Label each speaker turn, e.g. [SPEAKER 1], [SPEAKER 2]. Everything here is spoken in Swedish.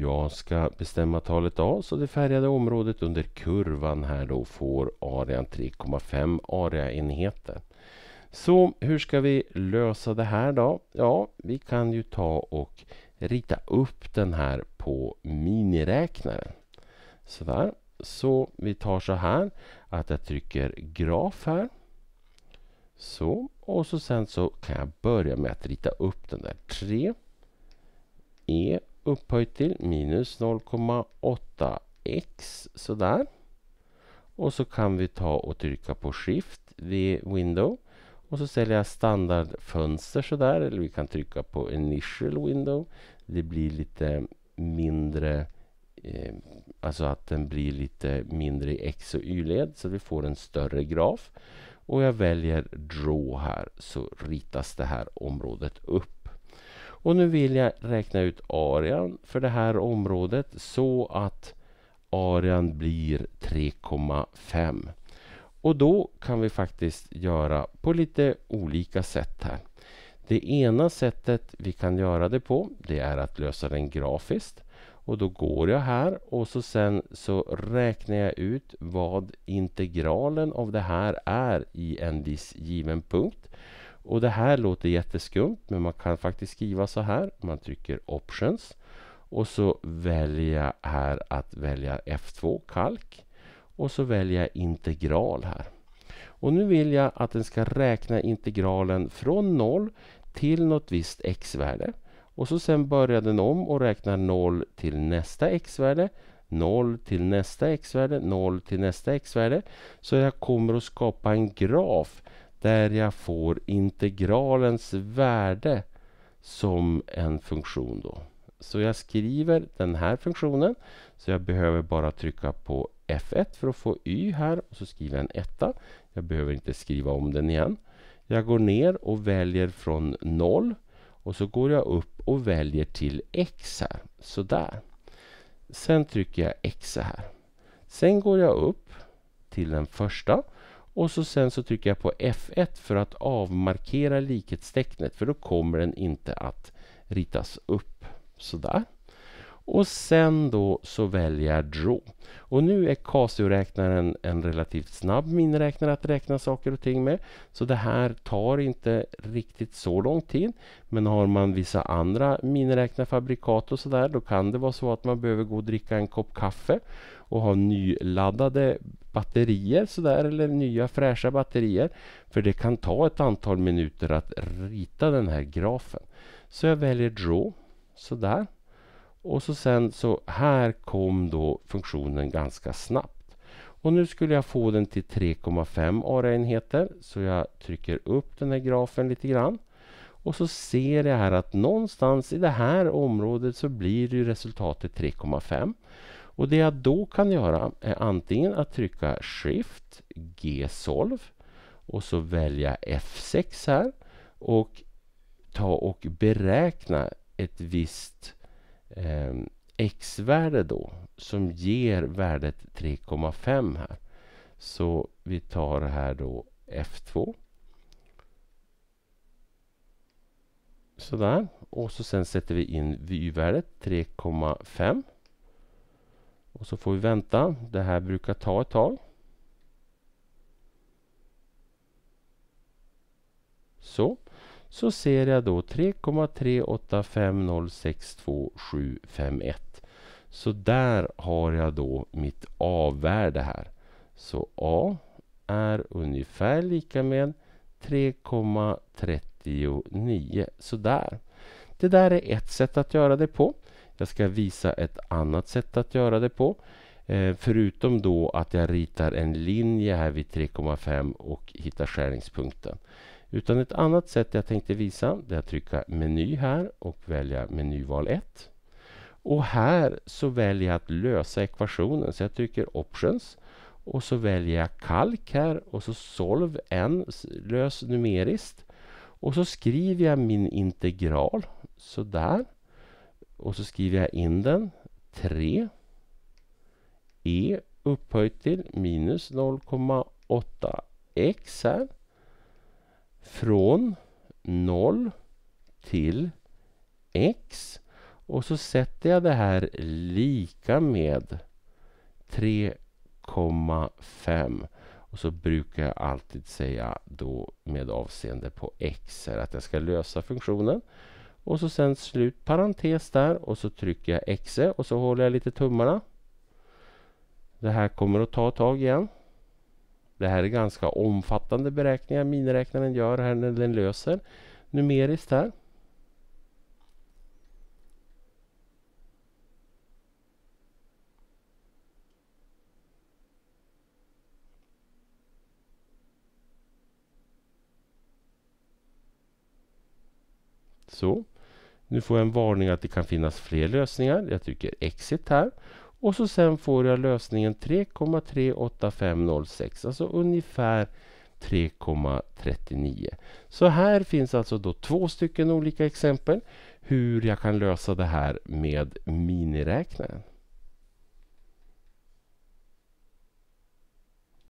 [SPEAKER 1] Jag ska bestämma talet A så det färgade området under kurvan här då får arean 3,5 areaenheter. Så hur ska vi lösa det här då? Ja, vi kan ju ta och rita upp den här på miniräknaren. Sådär. Så vi tar så här att jag trycker graf här. Så. Och så sen så kan jag börja med att rita upp den där 3 E upphöjt till minus 0,8x sådär. Och så kan vi ta och trycka på Shift vid Window. Och så säljer jag standardfönster sådär. Eller vi kan trycka på Initial Window. Det blir lite mindre eh, Alltså att den blir lite mindre i X och Y-led så vi får en större graf. Och jag väljer Draw här så ritas det här området upp. Och nu vill jag räkna ut arean för det här området så att arean blir 3,5. Och då kan vi faktiskt göra på lite olika sätt här. Det ena sättet vi kan göra det på det är att lösa den grafiskt. Och då går jag här och så sen så räknar jag ut vad integralen av det här är i en viss given punkt. Och det här låter jätteskumt men man kan faktiskt skriva så här. Man trycker options och så väljer jag här att välja F2 kalk och så väljer jag integral här. Och nu vill jag att den ska räkna integralen från 0 till något visst x-värde. Och så sen börjar den om och räknar 0 till nästa x-värde, 0 till nästa x-värde, 0 till nästa x-värde. Så jag kommer att skapa en graf där jag får integralens värde som en funktion. Då. Så jag skriver den här funktionen. Så jag behöver bara trycka på F1 för att få Y här och så skriver jag en etta. Jag behöver inte skriva om den igen. Jag går ner och väljer från 0 och så går jag upp och väljer till X här. Sådär. Sen trycker jag X här. Sen går jag upp till den första och så sen så trycker jag på F1 för att avmarkera likhetstecknet för då kommer den inte att ritas upp. Sådär. Och sen då så väljer jag Draw. Och nu är Casio-räknaren en relativt snabb miniräknare att räkna saker och ting med. Så det här tar inte riktigt så lång tid. Men har man vissa andra miniräknarfabrikat och sådär då kan det vara så att man behöver gå och dricka en kopp kaffe och ha nyladdade batterier sådär eller nya fräscha batterier. För det kan ta ett antal minuter att rita den här grafen. Så jag väljer Draw. Sådär. Och så sen så här kom då funktionen ganska snabbt. Och nu skulle jag få den till 3,5 ARA-enheter. Så jag trycker upp den här grafen lite grann. Och så ser jag här att någonstans i det här området så blir ju resultatet 3,5. Och det jag då kan göra är antingen att trycka Shift G-solv och så välja F6 här och ta och beräkna ett visst eh, x-värde då som ger värdet 3,5 här. Så vi tar här då F2. Sådär. Och så sen sätter vi in y-värdet 3,5. Och så får vi vänta. Det här brukar ta ett tag. Så så ser jag då 3,38506251. Så där har jag då mitt A-värde här. Så A är ungefär lika med 3,39. Sådär. Det där är ett sätt att göra det på. Jag ska visa ett annat sätt att göra det på. Eh, förutom då att jag ritar en linje här vid 3,5 och hittar skärningspunkten. Utan ett annat sätt jag tänkte visa det är att trycka meny här och välja menyval 1. Och här så väljer jag att lösa ekvationen så jag trycker options och så väljer jag kalk här och så solv n, lös numeriskt. Och så skriver jag min integral så där Och så skriver jag in den 3 e upphöjt till minus 0,8 x här från 0 till x och så sätter jag det här lika med 3,5 och så brukar jag alltid säga då med avseende på x här att jag ska lösa funktionen och så sen slut parentes där och så trycker jag X och så håller jag lite tummarna. Det här kommer att ta ett tag igen. Det här är ganska omfattande beräkningar miniräknaren gör här när den löser numeriskt här. Så. Nu får jag en varning att det kan finnas fler lösningar. Jag trycker exit här och så sen får jag lösningen 3,38506. Alltså ungefär 3,39. Så här finns alltså då två stycken olika exempel hur jag kan lösa det här med miniräknaren.